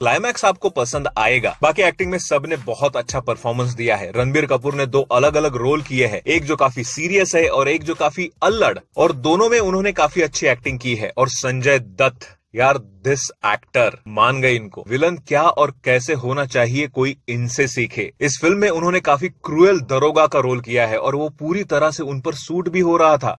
climax आपको पसंद आएगा बाकी एक्टिंग में सब ने बहुत अच्छा परफॉर्मेंस दिया है रणबीर कपूर ने दो अलग अलग रोल किए हैं एक जो काफी सीरियस है और एक जो काफी अल्लड़ और दोनों में उन्होंने काफी अच्छी एक्टिंग की है और संजय दत्त यार दिस एक्टर मान गए इनको विलन क्या और कैसे होना चाहिए कोई इनसे सीखे इस फिल्म में उन्होंने काफी क्रूएल दरोगा का रोल किया है और वो पूरी तरह से उन पर सूट भी हो रहा था